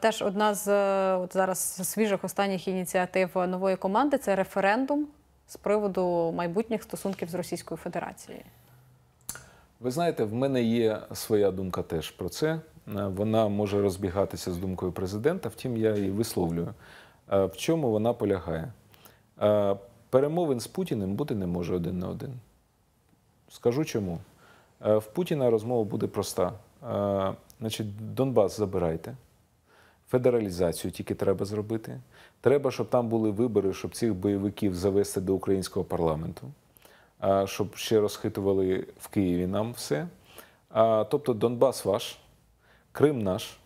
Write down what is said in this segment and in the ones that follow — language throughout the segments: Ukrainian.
Теж одна з е, от зараз свіжих останніх ініціатив нової команди це референдум з приводу майбутніх стосунків з Російською Федерацією. Ви знаєте, в мене є своя думка теж про це. Е, вона може розбігатися з думкою президента, втім, я її висловлюю. Е, в чому вона полягає? Перемовин з Путіним бути не може один на один. Скажу чому. В Путіна розмова буде проста: значить, Донбас забирайте. Федералізацію тільки треба зробити. Треба, щоб там були вибори, щоб цих бойовиків завести до українського парламенту, щоб ще розхитували в Києві нам все. Тобто, Донбас ваш, Крим наш.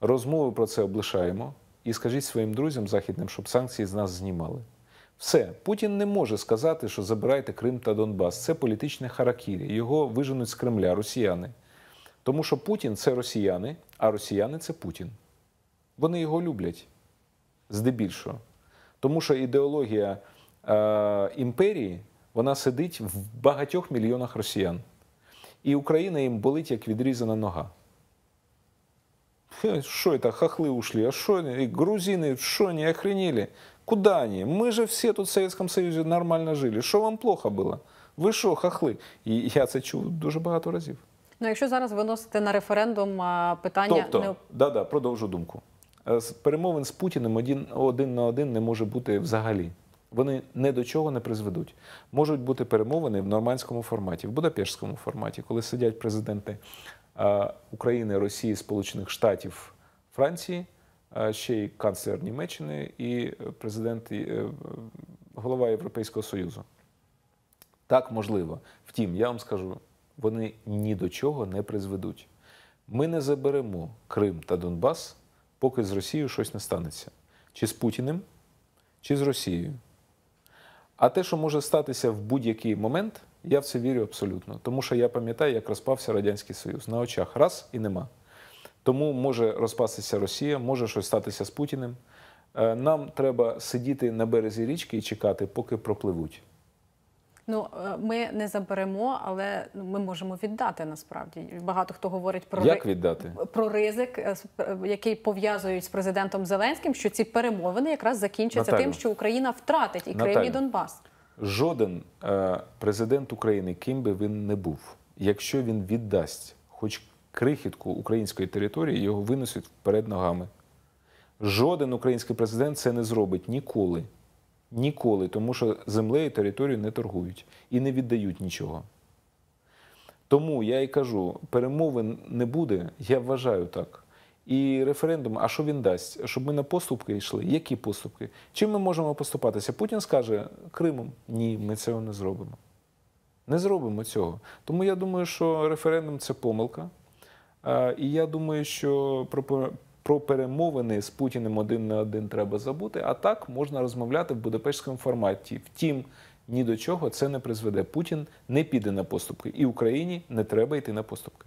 Розмови про це облишаємо. І скажіть своїм друзям західним, щоб санкції з нас знімали. Все, Путін не може сказати, що забирайте Крим та Донбас. Це політичне харакірі. Його виженуть з Кремля росіяни. Тому що Путін це росіяни, а росіяни це Путін вони його люблять здебільшого. Тому що ідеологія е, імперії вона сидить в багатьох мільйонах росіян. І Україна їм болить як відрізана нога. Що це, хахли ушли, а що грузини, що не охренели? Куда они? Ми же всі тут в Советском Союзі нормально жили. Що вам плохо було? Ви що, хахли? І я це чув дуже багато разів. Ну, якщо зараз виносити на референдум питання, тобто, не... да, да, продовжу думку. Е, перемовин з Путіним один, один на один не може бути взагалі. Вони не до чого не призведуть. Можуть бути перемовини в нормандському форматі, в Будапештському форматі, коли сидять президенти е, України, Росії, Сполучених Штатів, Франції, е, ще й канцлер Німеччини і президент голова Європейського Союзу. Так можливо. Втім, я вам скажу, вони ні до чого не призведуть. Ми не заберемо Крим та Донбас поки з Росією щось не станеться. Чи з Путіним, чи з Росією. А те, що може статися в будь-який момент, я в це вірю абсолютно. Тому що я пам'ятаю, як розпався Радянський Союз. На очах раз і нема. Тому може розпастися Росія, може щось статися з Путіним. Е, нам треба сидіти на березі річки і чекати, поки пропливуть. Ну е, ми не заберемо, але ну, ми можемо віддати насправді. Багато хто говорить про як віддати про ризик, е, е, який пов'язують з президентом Зеленським, що ці перемовини якраз закінчаться Наталю. тим, що Україна втратить і Крим і Донбас. Жоден президент України, ким би він не був, якщо він віддасть, хоч крихітку української території, його винесуть вперед ногами. Жоден український президент це не зробить ніколи. Ніколи, тому що землею територію не торгують і не віддають нічого. Тому я і кажу: перемови не буде, я вважаю так. І референдум, а що він дасть? Щоб ми на поступки йшли? Які поступки? Чим ми можемо поступатися? Путін скаже Кримом: ні, ми цього не зробимо. Не зробимо цього. Тому я думаю, що референдум це помилка. І я думаю, що про перемовини з Путіним один на один треба забути. А так можна розмовляти в Будапештському форматі. Втім, ні до чого це не призведе. Путін не піде на поступки, і Україні не треба йти на поступки.